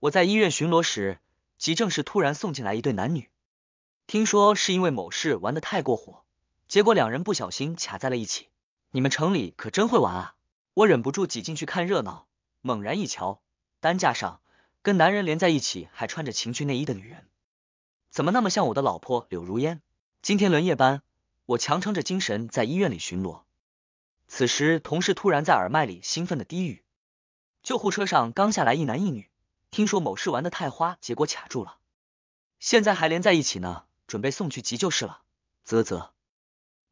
我在医院巡逻时，急症室突然送进来一对男女，听说是因为某事玩的太过火，结果两人不小心卡在了一起。你们城里可真会玩啊！我忍不住挤进去看热闹，猛然一瞧，担架上跟男人连在一起，还穿着情趣内衣的女人，怎么那么像我的老婆柳如烟？今天轮夜班，我强撑着精神在医院里巡逻，此时同事突然在耳麦里兴奋的低语，救护车上刚下来一男一女。听说某事玩的太花，结果卡住了，现在还连在一起呢，准备送去急救室了。啧啧，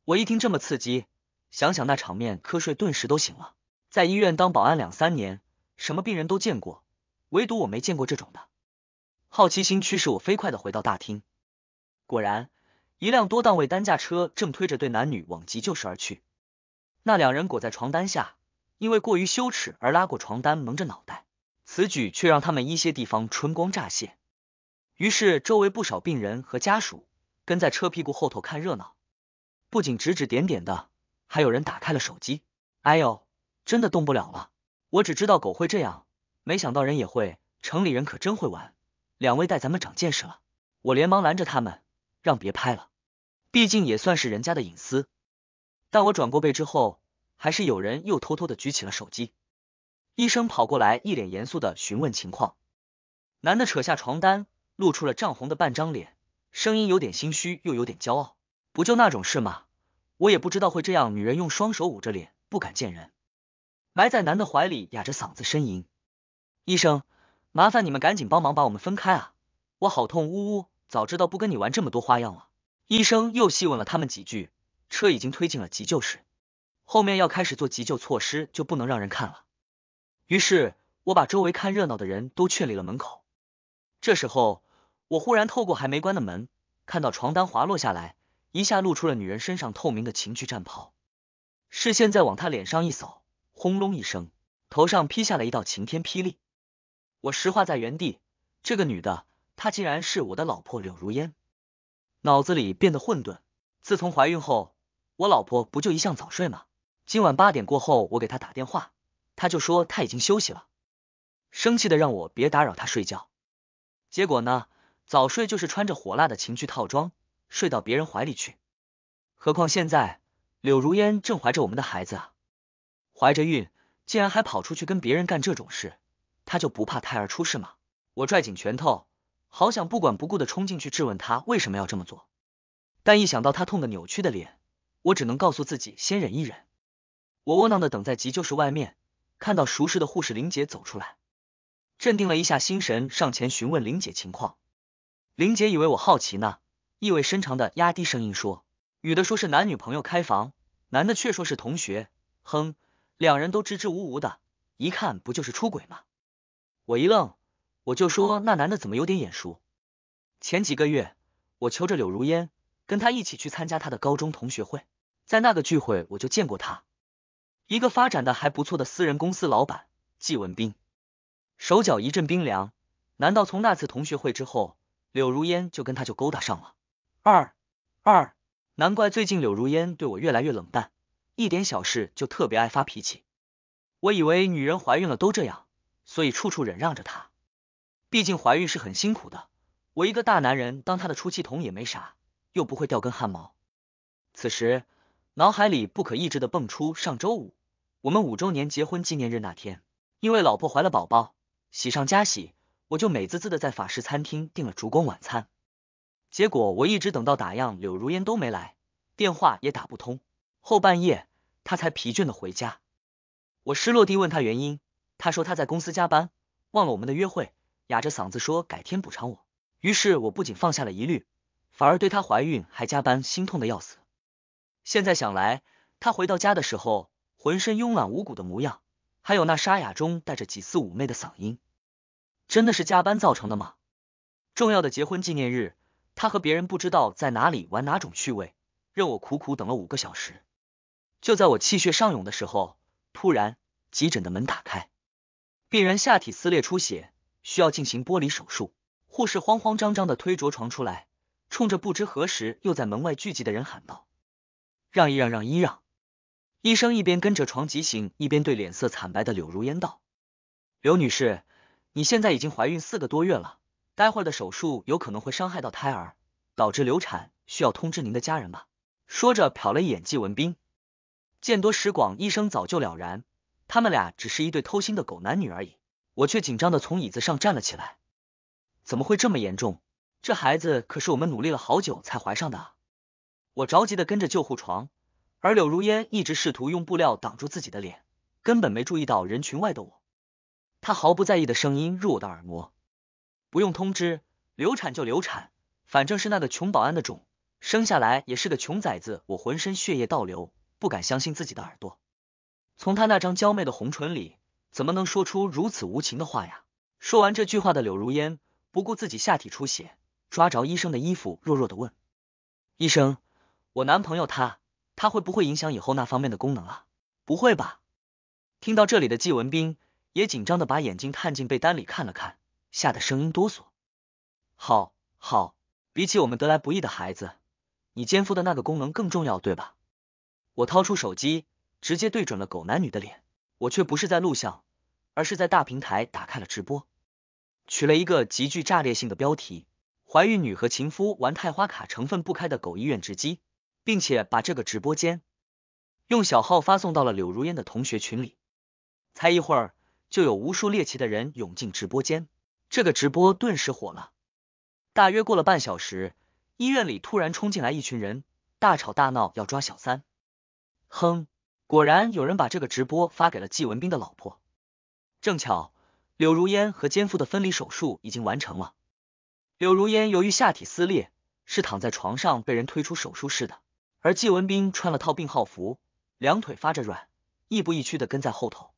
我一听这么刺激，想想那场面，瞌睡顿时都醒了。在医院当保安两三年，什么病人都见过，唯独我没见过这种的。好奇心驱使我飞快的回到大厅，果然，一辆多档位担架车正推着对男女往急救室而去。那两人裹在床单下，因为过于羞耻而拉过床单蒙着脑袋。此举却让他们一些地方春光乍泄。于是周围不少病人和家属跟在车屁股后头看热闹，不仅指指点点的，还有人打开了手机。哎呦，真的动不了了！我只知道狗会这样，没想到人也会。城里人可真会玩，两位带咱们长见识了。我连忙拦着他们，让别拍了，毕竟也算是人家的隐私。但我转过背之后，还是有人又偷偷的举起了手机。医生跑过来，一脸严肃的询问情况。男的扯下床单，露出了涨红的半张脸，声音有点心虚又有点骄傲：“不就那种事吗？我也不知道会这样。”女人用双手捂着脸，不敢见人，埋在男的怀里，哑着嗓子呻吟：“医生，麻烦你们赶紧帮忙把我们分开啊，我好痛，呜呜！早知道不跟你玩这么多花样了。”医生又细问了他们几句，车已经推进了急救室，后面要开始做急救措施，就不能让人看了。于是我把周围看热闹的人都劝离了门口。这时候，我忽然透过还没关的门，看到床单滑落下来，一下露出了女人身上透明的情趣战袍。视线再往她脸上一扫，轰隆一声，头上劈下了一道晴天霹雳。我石化在原地。这个女的，她竟然是我的老婆柳如烟。脑子里变得混沌。自从怀孕后，我老婆不就一向早睡吗？今晚八点过后，我给她打电话。他就说他已经休息了，生气的让我别打扰他睡觉。结果呢，早睡就是穿着火辣的情趣套装睡到别人怀里去。何况现在柳如烟正怀着我们的孩子啊，怀着孕竟然还跑出去跟别人干这种事，他就不怕胎儿出事吗？我拽紧拳头，好想不管不顾的冲进去质问他为什么要这么做，但一想到他痛的扭曲的脸，我只能告诉自己先忍一忍。我窝囊的等在急救室外面。看到熟识的护士林姐走出来，镇定了一下心神，上前询问林姐情况。林姐以为我好奇呢，意味深长的压低声音说：“女的说是男女朋友开房，男的却说是同学，哼，两人都支支吾吾的，一看不就是出轨吗？”我一愣，我就说那男的怎么有点眼熟？前几个月我求着柳如烟跟他一起去参加他的高中同学会，在那个聚会我就见过他。一个发展的还不错的私人公司老板季文斌，手脚一阵冰凉。难道从那次同学会之后，柳如烟就跟他就勾搭上了？二二，难怪最近柳如烟对我越来越冷淡，一点小事就特别爱发脾气。我以为女人怀孕了都这样，所以处处忍让着她。毕竟怀孕是很辛苦的，我一个大男人当她的出气筒也没啥，又不会掉根汗毛。此时，脑海里不可抑制的蹦出上周五。我们五周年结婚纪念日那天，因为老婆怀了宝宝，喜上加喜，我就美滋滋的在法式餐厅订了烛光晚餐。结果我一直等到打烊，柳如烟都没来，电话也打不通。后半夜她才疲倦的回家。我失落地问她原因，她说她在公司加班，忘了我们的约会，哑着嗓子说改天补偿我。于是，我不仅放下了疑虑，反而对她怀孕还加班心痛的要死。现在想来，她回到家的时候。浑身慵懒无骨的模样，还有那沙哑中带着几丝妩媚的嗓音，真的是加班造成的吗？重要的结婚纪念日，他和别人不知道在哪里玩哪种趣味，任我苦苦等了五个小时。就在我气血上涌的时候，突然急诊的门打开，病人下体撕裂出血，需要进行剥离手术。护士慌慌张张的推着床出来，冲着不知何时又在门外聚集的人喊道：“让一让，让一让。”医生一边跟着床疾行，一边对脸色惨白的柳如烟道：“刘女士，你现在已经怀孕四个多月了，待会儿的手术有可能会伤害到胎儿，导致流产，需要通知您的家人吧。”说着瞟了一眼季文斌，见多识广，医生早就了然，他们俩只是一对偷腥的狗男女而已。我却紧张的从椅子上站了起来，怎么会这么严重？这孩子可是我们努力了好久才怀上的，我着急的跟着救护床。而柳如烟一直试图用布料挡住自己的脸，根本没注意到人群外的我。她毫不在意的声音入我的耳膜，不用通知，流产就流产，反正是那个穷保安的种，生下来也是个穷崽子。我浑身血液倒流，不敢相信自己的耳朵。从她那张娇媚的红唇里，怎么能说出如此无情的话呀？说完这句话的柳如烟，不顾自己下体出血，抓着医生的衣服，弱弱的问：“医生，我男朋友他……”他会不会影响以后那方面的功能啊？不会吧？听到这里的季文斌也紧张的把眼睛探进被单里看了看，吓得声音哆嗦。好，好，比起我们得来不易的孩子，你奸夫的那个功能更重要，对吧？我掏出手机，直接对准了狗男女的脸，我却不是在录像，而是在大平台打开了直播，取了一个极具炸裂性的标题：怀孕女和情夫玩太花卡成分不开的狗医院直击。并且把这个直播间用小号发送到了柳如烟的同学群里，才一会儿，就有无数猎奇的人涌进直播间，这个直播顿时火了。大约过了半小时，医院里突然冲进来一群人，大吵大闹要抓小三。哼，果然有人把这个直播发给了季文斌的老婆。正巧柳如烟和奸夫的分离手术已经完成了，柳如烟由于下体撕裂，是躺在床上被人推出手术室的。而季文斌穿了套病号服，两腿发着软，亦步亦趋的跟在后头。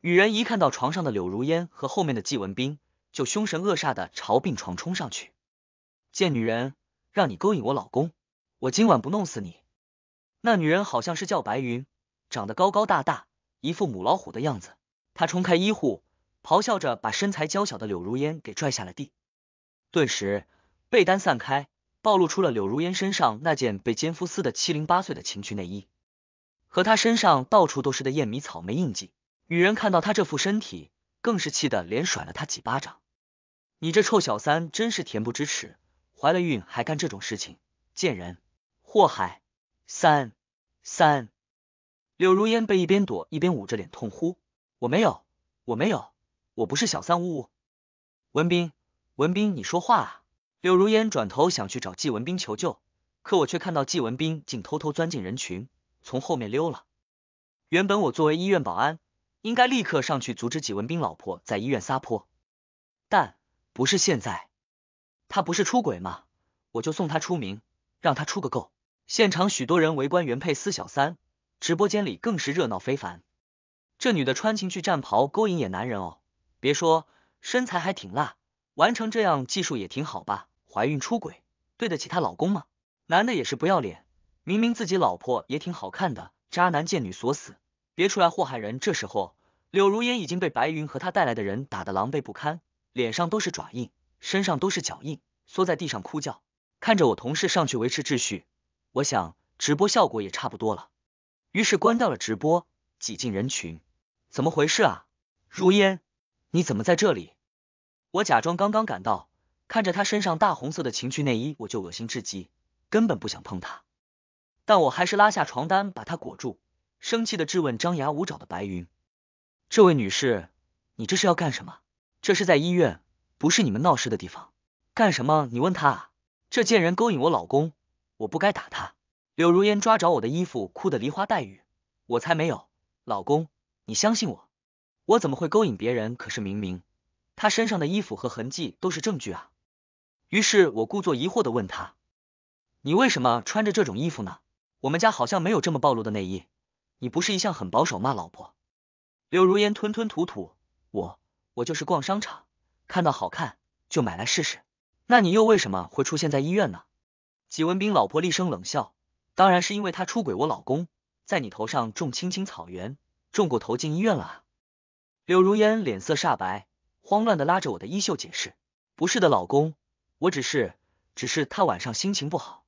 女人一看到床上的柳如烟和后面的季文斌，就凶神恶煞的朝病床冲上去。贱女人，让你勾引我老公，我今晚不弄死你！那女人好像是叫白云，长得高高大大，一副母老虎的样子。她冲开医护，咆哮着把身材娇小的柳如烟给拽下了地。顿时，被单散开。暴露出了柳如烟身上那件被奸夫撕的七零八碎的情趣内衣，和她身上到处都是的艳迷草莓印记。女人看到她这副身体，更是气得连甩了她几巴掌：“你这臭小三真是恬不知耻，怀了孕还干这种事情，贱人，祸害！”三三，柳如烟被一边躲一边捂着脸痛呼：“我没有，我没有，我不是小三，呜呜。”文斌，文斌，你说话啊！柳如烟转头想去找季文斌求救，可我却看到季文斌竟偷偷钻进人群，从后面溜了。原本我作为医院保安，应该立刻上去阻止季文斌老婆在医院撒泼，但不是现在。他不是出轨吗？我就送他出名，让他出个够。现场许多人围观原配撕小三，直播间里更是热闹非凡。这女的穿情趣战袍勾引野男人哦，别说身材还挺辣，玩成这样技术也挺好吧。怀孕出轨，对得起她老公吗？男的也是不要脸，明明自己老婆也挺好看的，渣男贱女锁死，别出来祸害人。这时候，柳如烟已经被白云和她带来的人打得狼狈不堪，脸上都是爪印，身上都是脚印，缩在地上哭叫。看着我同事上去维持秩序，我想直播效果也差不多了，于是关掉了直播，挤进人群。怎么回事啊？如烟，你怎么在这里？我假装刚刚赶到。看着她身上大红色的情趣内衣，我就恶心至极，根本不想碰她。但我还是拉下床单把她裹住，生气的质问张牙舞爪的白云：“这位女士，你这是要干什么？这是在医院，不是你们闹事的地方。干什么？你问他啊！这贱人勾引我老公，我不该打她。”柳如烟抓着我的衣服，哭得梨花带雨。我才没有，老公，你相信我，我怎么会勾引别人？可是明明，她身上的衣服和痕迹都是证据啊！于是我故作疑惑的问他：“你为什么穿着这种衣服呢？我们家好像没有这么暴露的内衣，你不是一向很保守吗？”老婆，柳如烟吞吞吐吐，我我就是逛商场，看到好看就买来试试。那你又为什么会出现在医院呢？纪文斌老婆厉声冷笑：“当然是因为他出轨，我老公在你头上种青青草原，种过头进医院了。”柳如烟脸色煞白，慌乱的拉着我的衣袖解释：“不是的，老公。”我只是，只是他晚上心情不好，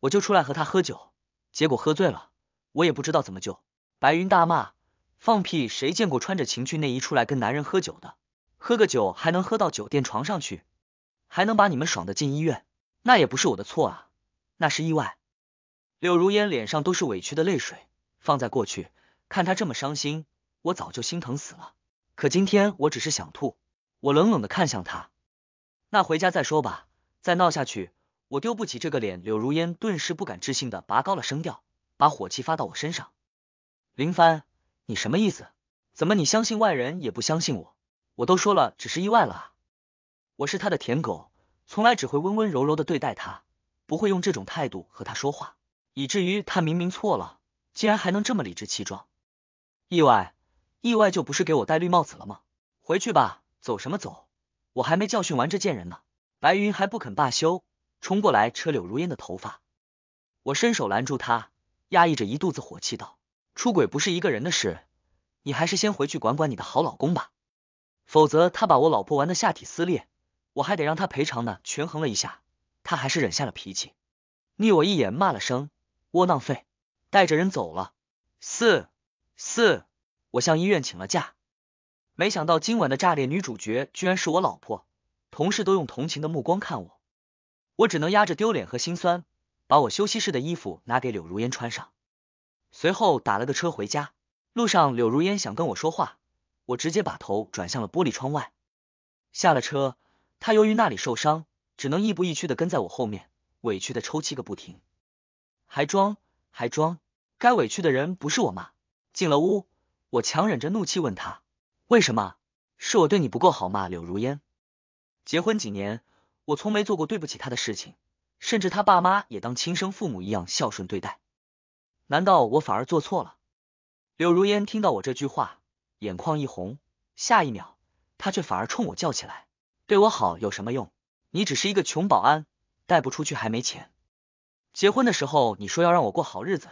我就出来和他喝酒，结果喝醉了，我也不知道怎么救。白云大骂，放屁！谁见过穿着情趣内衣出来跟男人喝酒的？喝个酒还能喝到酒店床上去，还能把你们爽的进医院？那也不是我的错啊，那是意外。柳如烟脸上都是委屈的泪水，放在过去，看他这么伤心，我早就心疼死了。可今天我只是想吐，我冷冷的看向他。那回家再说吧，再闹下去，我丢不起这个脸。柳如烟顿时不敢置信的拔高了声调，把火气发到我身上。林帆，你什么意思？怎么你相信外人也不相信我？我都说了，只是意外了我是他的舔狗，从来只会温温柔柔的对待他，不会用这种态度和他说话，以至于他明明错了，竟然还能这么理直气壮。意外？意外就不是给我戴绿帽子了吗？回去吧，走什么走？我还没教训完这贱人呢，白云还不肯罢休，冲过来扯柳如烟的头发。我伸手拦住他，压抑着一肚子火气道：“出轨不是一个人的事，你还是先回去管管你的好老公吧，否则他把我老婆玩的下体撕裂，我还得让他赔偿呢。”权衡了一下，他还是忍下了脾气，睨我一眼，骂了声窝囊废，带着人走了。四四，我向医院请了假。没想到今晚的炸裂女主角居然是我老婆，同事都用同情的目光看我，我只能压着丢脸和心酸，把我休息室的衣服拿给柳如烟穿上，随后打了个车回家。路上柳如烟想跟我说话，我直接把头转向了玻璃窗外。下了车，她由于那里受伤，只能亦步亦趋的跟在我后面，委屈的抽泣个不停，还装还装，该委屈的人不是我吗？进了屋，我强忍着怒气问她。为什么是我对你不够好嘛？柳如烟，结婚几年，我从没做过对不起他的事情，甚至他爸妈也当亲生父母一样孝顺对待。难道我反而做错了？柳如烟听到我这句话，眼眶一红，下一秒，她却反而冲我叫起来：“对我好有什么用？你只是一个穷保安，带不出去还没钱。结婚的时候你说要让我过好日子，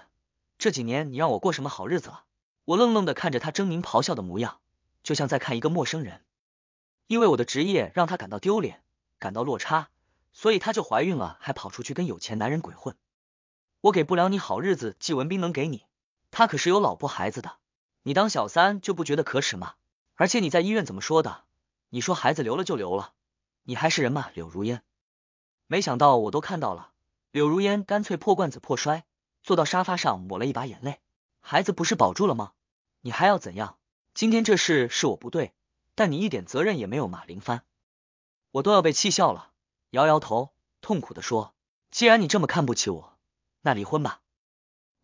这几年你让我过什么好日子了？”我愣愣的看着他狰狞咆哮的模样。就像在看一个陌生人，因为我的职业让他感到丢脸，感到落差，所以他就怀孕了，还跑出去跟有钱男人鬼混。我给不了你好日子，季文斌能给你，他可是有老婆孩子的，你当小三就不觉得可耻吗？而且你在医院怎么说的？你说孩子留了就留了，你还是人吗？柳如烟，没想到我都看到了，柳如烟干脆破罐子破摔，坐到沙发上抹了一把眼泪。孩子不是保住了吗？你还要怎样？今天这事是我不对，但你一点责任也没有。马林帆，我都要被气笑了，摇摇头，痛苦的说：“既然你这么看不起我，那离婚吧。”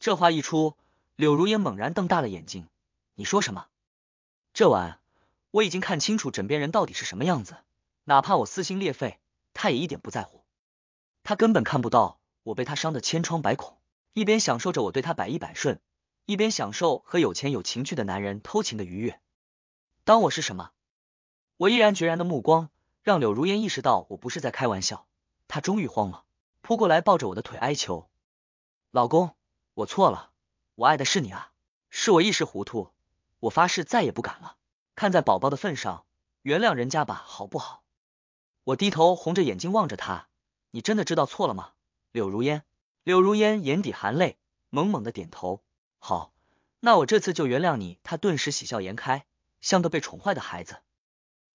这话一出，柳如烟猛然瞪大了眼睛：“你说什么？这晚我已经看清楚枕边人到底是什么样子，哪怕我撕心裂肺，他也一点不在乎，他根本看不到我被他伤得千疮百孔，一边享受着我对他百依百顺。”一边享受和有钱有情趣的男人偷情的愉悦，当我是什么？我毅然决然的目光让柳如烟意识到我不是在开玩笑，她终于慌了，扑过来抱着我的腿哀求：“老公，我错了，我爱的是你啊，是我一时糊涂，我发誓再也不敢了。看在宝宝的份上，原谅人家吧，好不好？”我低头红着眼睛望着他：“你真的知道错了吗？”柳如烟，柳如烟眼底含泪，猛猛的点头。好，那我这次就原谅你。他顿时喜笑颜开，像个被宠坏的孩子。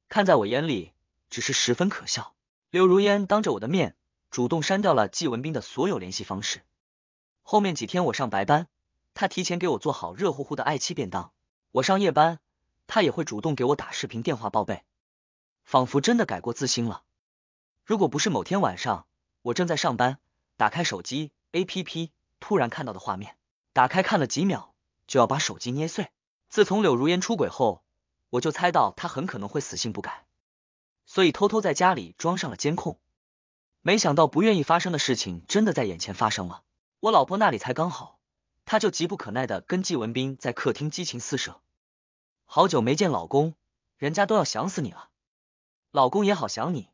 看在我眼里，只是十分可笑。柳如烟当着我的面，主动删掉了季文斌的所有联系方式。后面几天，我上白班，他提前给我做好热乎乎的爱妻便当；我上夜班，他也会主动给我打视频电话报备，仿佛真的改过自新了。如果不是某天晚上，我正在上班，打开手机 A P P，突然看到的画面。打开看了几秒，就要把手机捏碎。自从柳如烟出轨后，我就猜到她很可能会死性不改，所以偷偷在家里装上了监控。没想到不愿意发生的事情真的在眼前发生了。我老婆那里才刚好，她就急不可耐的跟季文斌在客厅激情四射。好久没见老公，人家都要想死你了。老公也好想你。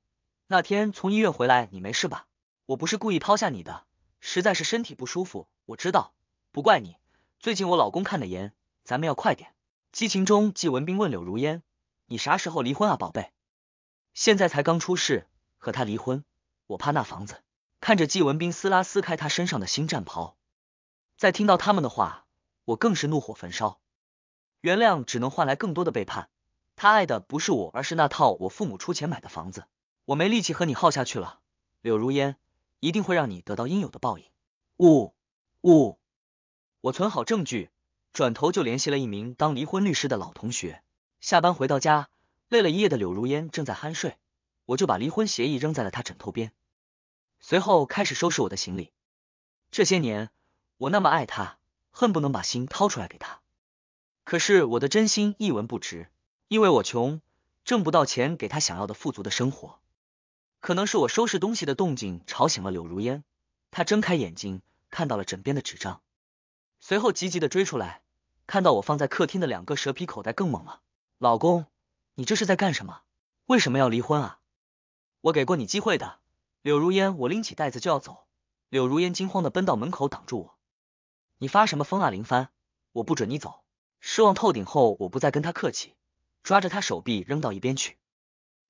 那天从医院回来，你没事吧？我不是故意抛下你的，实在是身体不舒服。我知道。不怪你，最近我老公看得严，咱们要快点。激情中，季文斌问柳如烟：“你啥时候离婚啊，宝贝？”现在才刚出事，和他离婚，我怕那房子。看着季文斌撕拉撕开他身上的新战袍，再听到他们的话，我更是怒火焚烧。原谅只能换来更多的背叛，他爱的不是我，而是那套我父母出钱买的房子。我没力气和你耗下去了，柳如烟，一定会让你得到应有的报应。呜呜。我存好证据，转头就联系了一名当离婚律师的老同学。下班回到家，累了一夜的柳如烟正在酣睡，我就把离婚协议扔在了她枕头边，随后开始收拾我的行李。这些年，我那么爱她，恨不能把心掏出来给她，可是我的真心一文不值，因为我穷，挣不到钱给她想要的富足的生活。可能是我收拾东西的动静吵醒了柳如烟，她睁开眼睛看到了枕边的纸张。随后急急的追出来，看到我放在客厅的两个蛇皮口袋，更猛了。老公，你这是在干什么？为什么要离婚啊？我给过你机会的，柳如烟。我拎起袋子就要走，柳如烟惊慌的奔到门口挡住我。你发什么疯啊，林帆？我不准你走！失望透顶后，我不再跟他客气，抓着他手臂扔到一边去。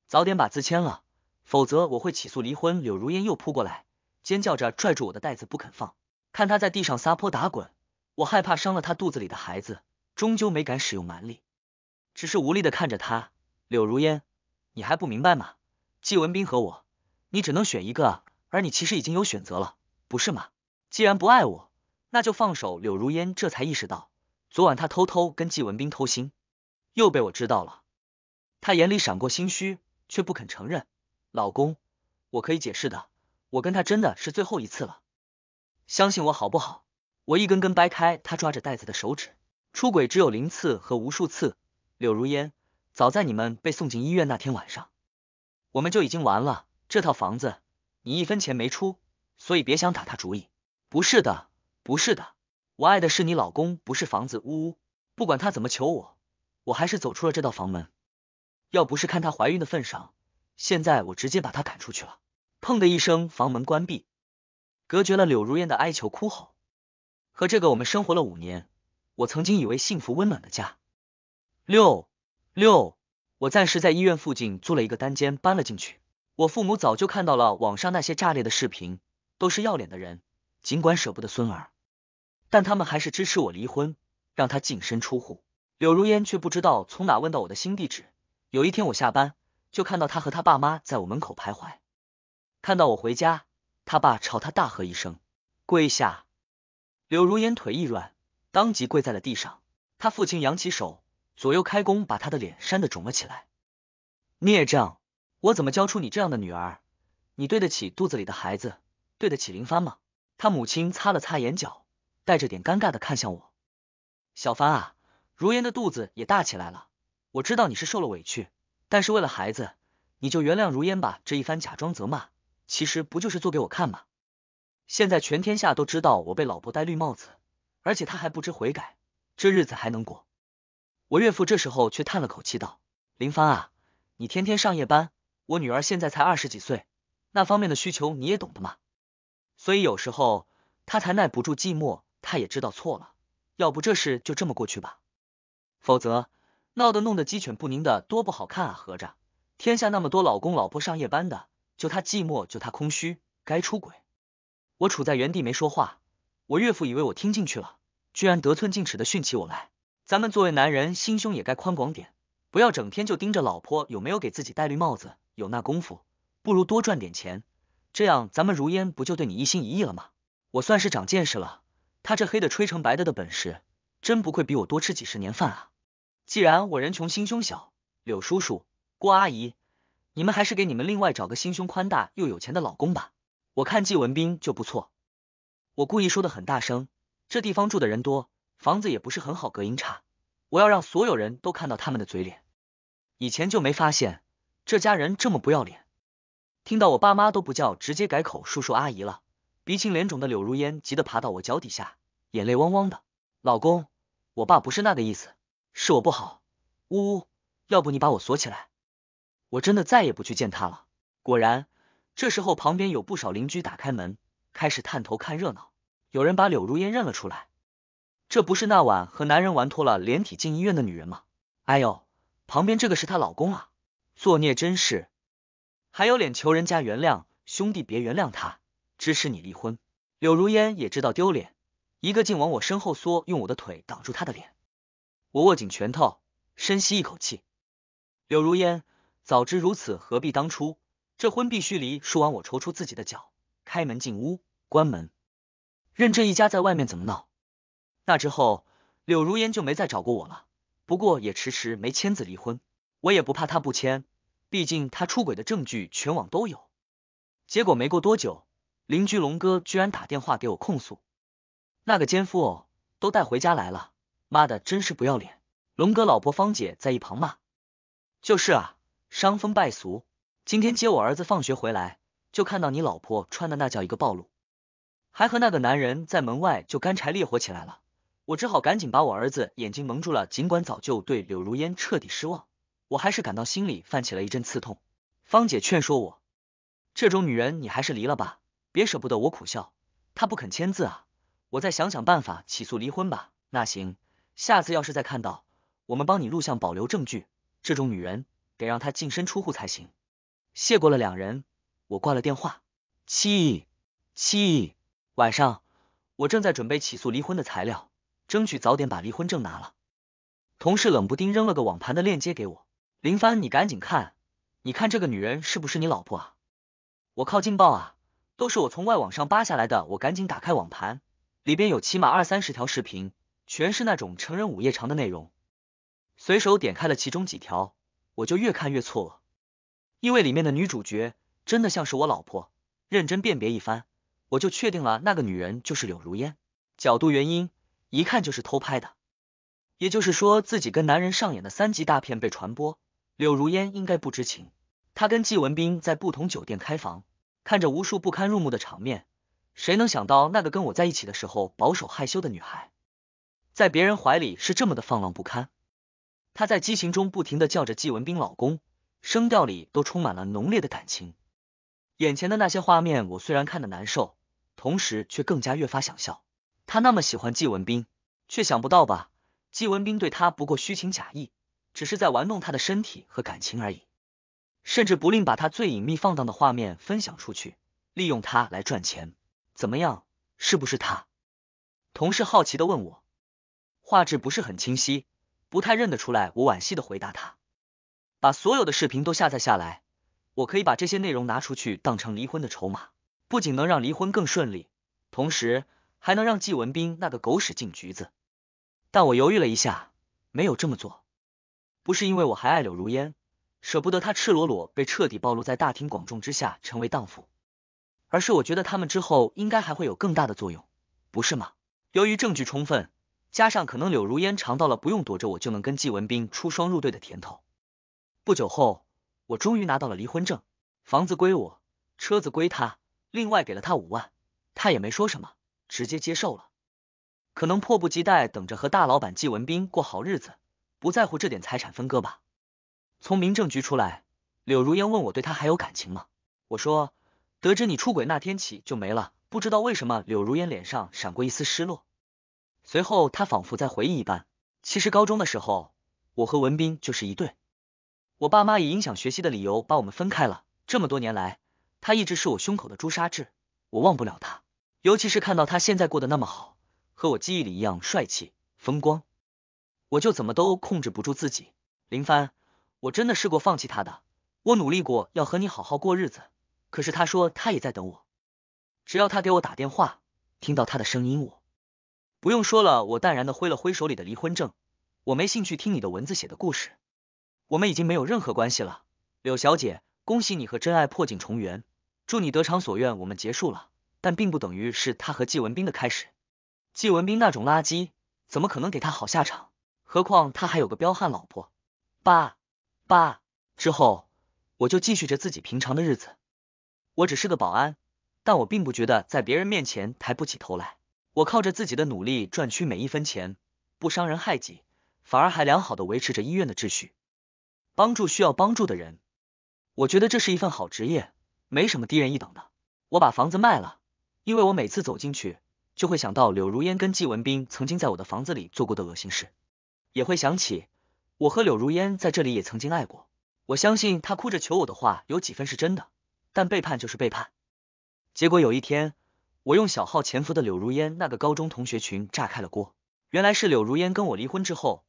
早点把字签了，否则我会起诉离婚。柳如烟又扑过来，尖叫着拽住我的袋子不肯放，看他在地上撒泼打滚。我害怕伤了他肚子里的孩子，终究没敢使用蛮力，只是无力的看着他。柳如烟，你还不明白吗？季文斌和我，你只能选一个。而你其实已经有选择了，不是吗？既然不爱我，那就放手。柳如烟这才意识到，昨晚他偷偷跟季文斌偷腥，又被我知道了。他眼里闪过心虚，却不肯承认。老公，我可以解释的，我跟他真的是最后一次了，相信我好不好？我一根根掰开他抓着袋子的手指，出轨只有零次和无数次。柳如烟，早在你们被送进医院那天晚上，我们就已经完了。这套房子你一分钱没出，所以别想打他主意。不是的，不是的，我爱的是你老公，不是房子。呜呜，不管他怎么求我，我还是走出了这道房门。要不是看他怀孕的份上，现在我直接把他赶出去了。砰的一声，房门关闭，隔绝了柳如烟的哀求哭吼。和这个我们生活了五年，我曾经以为幸福温暖的家。六六，我暂时在医院附近租了一个单间，搬了进去。我父母早就看到了网上那些炸裂的视频，都是要脸的人，尽管舍不得孙儿，但他们还是支持我离婚，让他净身出户。柳如烟却不知道从哪问到我的新地址。有一天我下班，就看到他和他爸妈在我门口徘徊。看到我回家，他爸朝他大喝一声：“跪下！”柳如烟腿一软，当即跪在了地上。他父亲扬起手，左右开弓，把他的脸扇得肿了起来。孽障，我怎么教出你这样的女儿？你对得起肚子里的孩子，对得起林帆吗？他母亲擦了擦眼角，带着点尴尬的看向我。小帆啊，如烟的肚子也大起来了。我知道你是受了委屈，但是为了孩子，你就原谅如烟吧。这一番假装责骂，其实不就是做给我看吗？现在全天下都知道我被老婆戴绿帽子，而且他还不知悔改，这日子还能过？我岳父这时候却叹了口气道：“林帆啊，你天天上夜班，我女儿现在才二十几岁，那方面的需求你也懂得嘛。所以有时候他才耐不住寂寞，他也知道错了，要不这事就这么过去吧。否则闹得弄得鸡犬不宁的，多不好看啊！合着天下那么多老公老婆上夜班的，就他寂寞，就他空虚，该出轨。”我处在原地没说话，我岳父以为我听进去了，居然得寸进尺的训起我来。咱们作为男人，心胸也该宽广点，不要整天就盯着老婆有没有给自己戴绿帽子，有那功夫，不如多赚点钱，这样咱们如烟不就对你一心一意了吗？我算是长见识了，他这黑的吹成白的的本事，真不愧比我多吃几十年饭啊！既然我人穷心胸小，柳叔叔、郭阿姨，你们还是给你们另外找个心胸宽大又有钱的老公吧。我看季文斌就不错，我故意说的很大声。这地方住的人多，房子也不是很好，隔音差。我要让所有人都看到他们的嘴脸。以前就没发现这家人这么不要脸，听到我爸妈都不叫，直接改口叔叔阿姨了。鼻青脸肿的柳如烟急得爬到我脚底下，眼泪汪汪的。老公，我爸不是那个意思，是我不好。呜呜，要不你把我锁起来，我真的再也不去见他了。果然。这时候，旁边有不少邻居打开门，开始探头看热闹。有人把柳如烟认了出来，这不是那晚和男人玩脱了、连体进医院的女人吗？哎呦，旁边这个是她老公啊！作孽真是，还有脸求人家原谅？兄弟别原谅他，支持你离婚。柳如烟也知道丢脸，一个劲往我身后缩，用我的腿挡住她的脸。我握紧拳头，深吸一口气。柳如烟，早知如此，何必当初？这婚必须离！说完，我抽出自己的脚，开门进屋，关门，任这一家在外面怎么闹。那之后，柳如烟就没再找过我了，不过也迟迟没签字离婚。我也不怕他不签，毕竟他出轨的证据全网都有。结果没过多久，邻居龙哥居然打电话给我控诉，那个奸夫哦，都带回家来了！妈的，真是不要脸！龙哥老婆方姐在一旁骂：“就是啊，伤风败俗。”今天接我儿子放学回来，就看到你老婆穿的那叫一个暴露，还和那个男人在门外就干柴烈火起来了。我只好赶紧把我儿子眼睛蒙住了。尽管早就对柳如烟彻底失望，我还是感到心里泛起了一阵刺痛。芳姐劝说我，这种女人你还是离了吧，别舍不得。我苦笑，她不肯签字啊，我再想想办法起诉离婚吧。那行，下次要是再看到，我们帮你录像保留证据。这种女人得让她净身出户才行。谢过了，两人，我挂了电话。七七晚上，我正在准备起诉离婚的材料，争取早点把离婚证拿了。同事冷不丁扔了个网盘的链接给我，林帆，你赶紧看，你看这个女人是不是你老婆啊？我靠劲爆啊，都是我从外网上扒下来的。我赶紧打开网盘，里边有起码二三十条视频，全是那种成人午夜长的内容。随手点开了其中几条，我就越看越错愕。因为里面的女主角真的像是我老婆，认真辨别一番，我就确定了那个女人就是柳如烟。角度原因，一看就是偷拍的。也就是说，自己跟男人上演的三级大片被传播，柳如烟应该不知情。她跟季文斌在不同酒店开房，看着无数不堪入目的场面。谁能想到，那个跟我在一起的时候保守害羞的女孩，在别人怀里是这么的放浪不堪？她在激情中不停的叫着季文斌老公。声调里都充满了浓烈的感情，眼前的那些画面，我虽然看得难受，同时却更加越发想笑。他那么喜欢季文斌，却想不到吧？季文斌对他不过虚情假意，只是在玩弄他的身体和感情而已，甚至不吝把他最隐秘放荡的画面分享出去，利用他来赚钱。怎么样？是不是他？同事好奇的问我，画质不是很清晰，不太认得出来。我惋惜的回答他。把所有的视频都下载下来，我可以把这些内容拿出去当成离婚的筹码，不仅能让离婚更顺利，同时还能让季文斌那个狗屎进局子。但我犹豫了一下，没有这么做，不是因为我还爱柳如烟，舍不得她赤裸裸被彻底暴露在大庭广众之下成为荡妇，而是我觉得他们之后应该还会有更大的作用，不是吗？由于证据充分，加上可能柳如烟尝到了不用躲着我就能跟季文斌出双入对的甜头。不久后，我终于拿到了离婚证，房子归我，车子归他，另外给了他五万，他也没说什么，直接接受了。可能迫不及待等着和大老板季文斌过好日子，不在乎这点财产分割吧。从民政局出来，柳如烟问我对他还有感情吗？我说，得知你出轨那天起就没了。不知道为什么，柳如烟脸上闪过一丝失落，随后她仿佛在回忆一般，其实高中的时候，我和文斌就是一对。我爸妈以影响学习的理由把我们分开了。这么多年来，他一直是我胸口的朱砂痣，我忘不了他。尤其是看到他现在过得那么好，和我记忆里一样帅气风光，我就怎么都控制不住自己。林帆，我真的试过放弃他的，我努力过要和你好好过日子。可是他说他也在等我，只要他给我打电话，听到他的声音，我……不用说了，我淡然的挥了挥手里的离婚证，我没兴趣听你的文字写的故事。我们已经没有任何关系了，柳小姐，恭喜你和真爱破镜重圆，祝你得偿所愿。我们结束了，但并不等于是他和季文斌的开始。季文斌那种垃圾，怎么可能给他好下场？何况他还有个彪悍老婆。爸，爸之后我就继续着自己平常的日子。我只是个保安，但我并不觉得在别人面前抬不起头来。我靠着自己的努力赚取每一分钱，不伤人害己，反而还良好的维持着医院的秩序。帮助需要帮助的人，我觉得这是一份好职业，没什么低人一等的。我把房子卖了，因为我每次走进去，就会想到柳如烟跟季文斌曾经在我的房子里做过的恶心事，也会想起我和柳如烟在这里也曾经爱过。我相信他哭着求我的话有几分是真的，但背叛就是背叛。结果有一天，我用小号潜伏的柳如烟那个高中同学群炸开了锅，原来是柳如烟跟我离婚之后。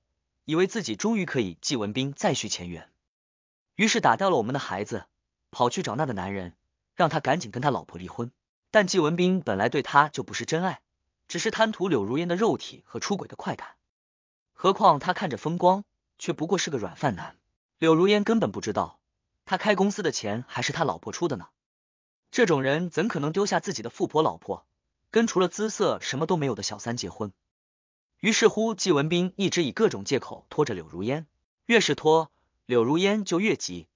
以为自己终于可以季文斌再续前缘，于是打掉了我们的孩子，跑去找那个男人，让他赶紧跟他老婆离婚。但季文斌本来对他就不是真爱，只是贪图柳如烟的肉体和出轨的快感。何况他看着风光，却不过是个软饭男。柳如烟根本不知道，他开公司的钱还是他老婆出的呢。这种人怎可能丢下自己的富婆老婆，跟除了姿色什么都没有的小三结婚？于是乎，季文斌一直以各种借口拖着柳如烟，越是拖，柳如烟就越急。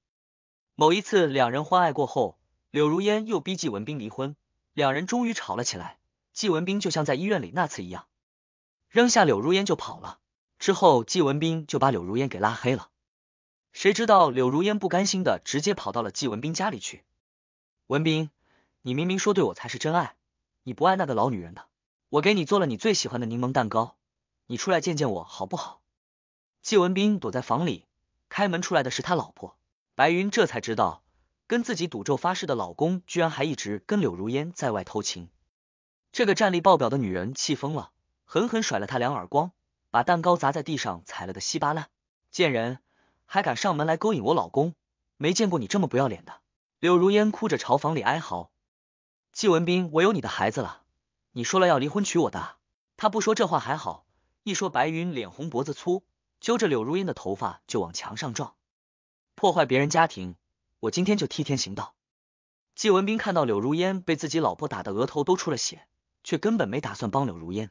某一次，两人欢爱过后，柳如烟又逼季文斌离婚，两人终于吵了起来。季文斌就像在医院里那次一样，扔下柳如烟就跑了。之后，季文斌就把柳如烟给拉黑了。谁知道柳如烟不甘心的直接跑到了季文斌家里去。文斌，你明明说对我才是真爱，你不爱那个老女人的，我给你做了你最喜欢的柠檬蛋糕。你出来见见我好不好？季文斌躲在房里，开门出来的是他老婆白云，这才知道跟自己赌咒发誓的老公，居然还一直跟柳如烟在外偷情。这个战力爆表的女人气疯了，狠狠甩了他两耳光，把蛋糕砸在地上，踩了个稀巴烂。贱人，还敢上门来勾引我老公，没见过你这么不要脸的！柳如烟哭着朝房里哀嚎：“季文斌，我有你的孩子了，你说了要离婚娶我的。”他不说这话还好。一说白云脸红脖子粗，揪着柳如烟的头发就往墙上撞，破坏别人家庭，我今天就替天行道。季文斌看到柳如烟被自己老婆打的额头都出了血，却根本没打算帮柳如烟，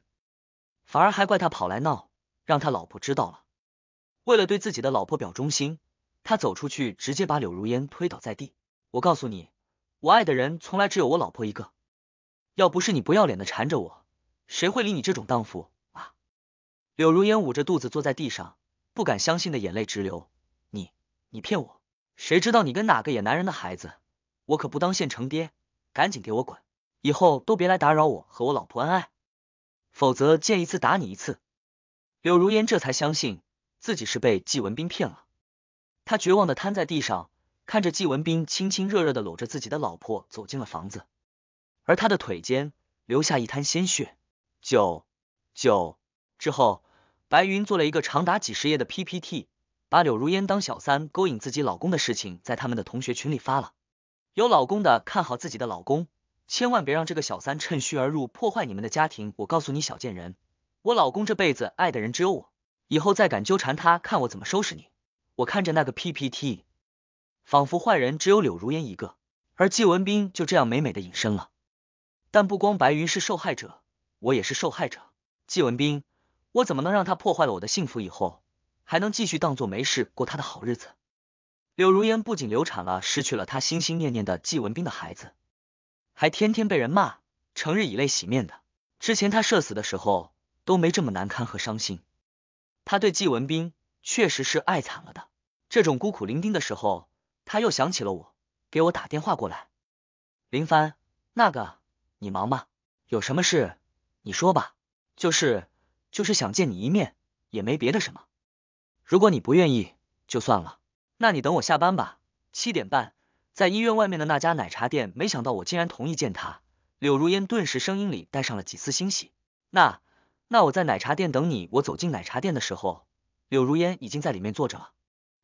反而还怪他跑来闹，让他老婆知道了。为了对自己的老婆表忠心，他走出去直接把柳如烟推倒在地。我告诉你，我爱的人从来只有我老婆一个，要不是你不要脸的缠着我，谁会理你这种荡妇？柳如烟捂着肚子坐在地上，不敢相信的眼泪直流。你，你骗我！谁知道你跟哪个野男人的孩子？我可不当现成爹！赶紧给我滚！以后都别来打扰我和我老婆恩爱，否则见一次打你一次。柳如烟这才相信自己是被季文斌骗了。他绝望的瘫在地上，看着季文斌亲亲热热的搂着自己的老婆走进了房子，而他的腿间留下一滩鲜血。九九之后。白云做了一个长达几十页的 PPT，把柳如烟当小三勾引自己老公的事情在他们的同学群里发了。有老公的看好自己的老公，千万别让这个小三趁虚而入破坏你们的家庭。我告诉你，小贱人，我老公这辈子爱的人只有我，以后再敢纠缠他，看我怎么收拾你。我看着那个 PPT，仿佛坏人只有柳如烟一个，而季文斌就这样美美的隐身了。但不光白云是受害者，我也是受害者，季文斌。我怎么能让他破坏了我的幸福？以后还能继续当做没事过他的好日子？柳如烟不仅流产了，失去了她心心念念的季文斌的孩子，还天天被人骂，成日以泪洗面的。之前她社死的时候都没这么难堪和伤心。他对季文斌确实是爱惨了的。这种孤苦伶仃的时候，他又想起了我，给我打电话过来。林帆，那个你忙吗？有什么事你说吧，就是。就是想见你一面，也没别的什么。如果你不愿意，就算了。那你等我下班吧，七点半，在医院外面的那家奶茶店。没想到我竟然同意见他，柳如烟顿时声音里带上了几丝欣喜。那，那我在奶茶店等你。我走进奶茶店的时候，柳如烟已经在里面坐着了。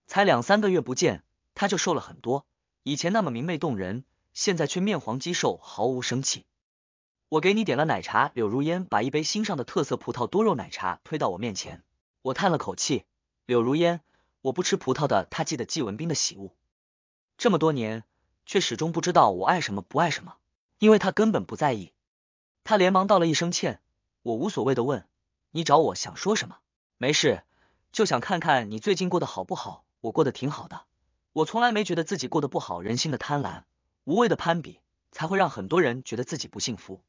才两三个月不见，她就瘦了很多。以前那么明媚动人，现在却面黄肌瘦，毫无生气。我给你点了奶茶。柳如烟把一杯新上的特色葡萄多肉奶茶推到我面前。我叹了口气。柳如烟，我不吃葡萄的。他记得季文斌的喜物，这么多年却始终不知道我爱什么不爱什么，因为他根本不在意。他连忙道了一声歉。我无所谓的问你找我想说什么？没事，就想看看你最近过得好不好。我过得挺好的。我从来没觉得自己过得不好。人心的贪婪，无谓的攀比，才会让很多人觉得自己不幸福。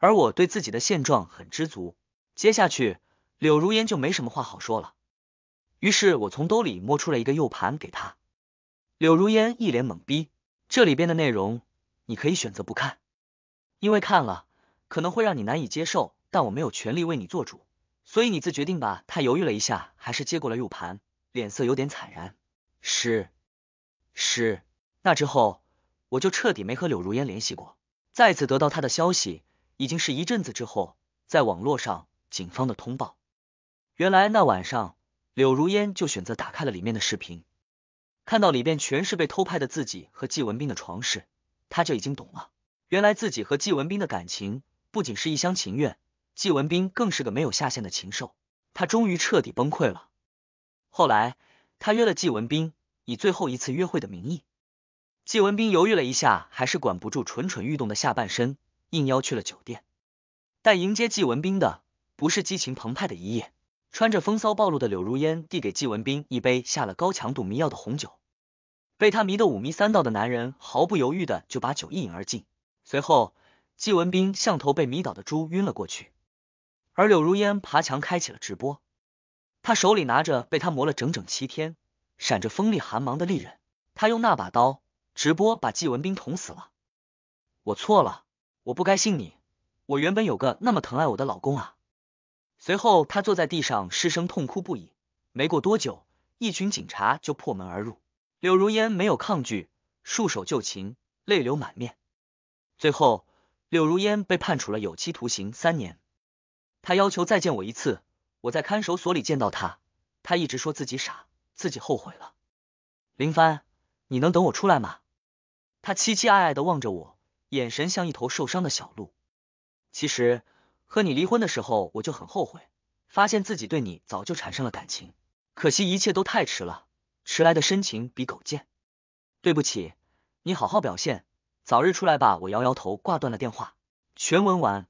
而我对自己的现状很知足。接下去，柳如烟就没什么话好说了。于是，我从兜里摸出了一个 U 盘给她。柳如烟一脸懵逼，这里边的内容你可以选择不看，因为看了可能会让你难以接受。但我没有权利为你做主，所以你自决定吧。他犹豫了一下，还是接过了 U 盘，脸色有点惨然。是，是。那之后，我就彻底没和柳如烟联系过。再次得到她的消息。已经是一阵子之后，在网络上，警方的通报。原来那晚上，柳如烟就选择打开了里面的视频，看到里边全是被偷拍的自己和季文斌的床事，她就已经懂了。原来自己和季文斌的感情不仅是一厢情愿，季文斌更是个没有下限的禽兽。她终于彻底崩溃了。后来，她约了季文斌，以最后一次约会的名义。季文斌犹豫了一下，还是管不住蠢蠢欲动的下半身。应邀去了酒店，但迎接季文斌的不是激情澎湃的一夜，穿着风骚暴露的柳如烟递给季文斌一杯下了高强度迷药的红酒，被他迷得五迷三道的男人毫不犹豫的就把酒一饮而尽，随后季文斌像头被迷倒的猪晕了过去，而柳如烟爬墙开启了直播，他手里拿着被他磨了整整七天、闪着锋利寒芒的利刃，他用那把刀直播把季文斌捅死了，我错了。我不该信你，我原本有个那么疼爱我的老公啊。随后，她坐在地上失声痛哭不已。没过多久，一群警察就破门而入。柳如烟没有抗拒，束手就擒，泪流满面。最后，柳如烟被判处了有期徒刑三年。她要求再见我一次。我在看守所里见到她，她一直说自己傻，自己后悔了。林帆，你能等我出来吗？她凄凄爱爱的望着我。眼神像一头受伤的小鹿。其实和你离婚的时候我就很后悔，发现自己对你早就产生了感情，可惜一切都太迟了，迟来的深情比狗贱。对不起，你好好表现，早日出来吧。我摇摇头，挂断了电话。全文完。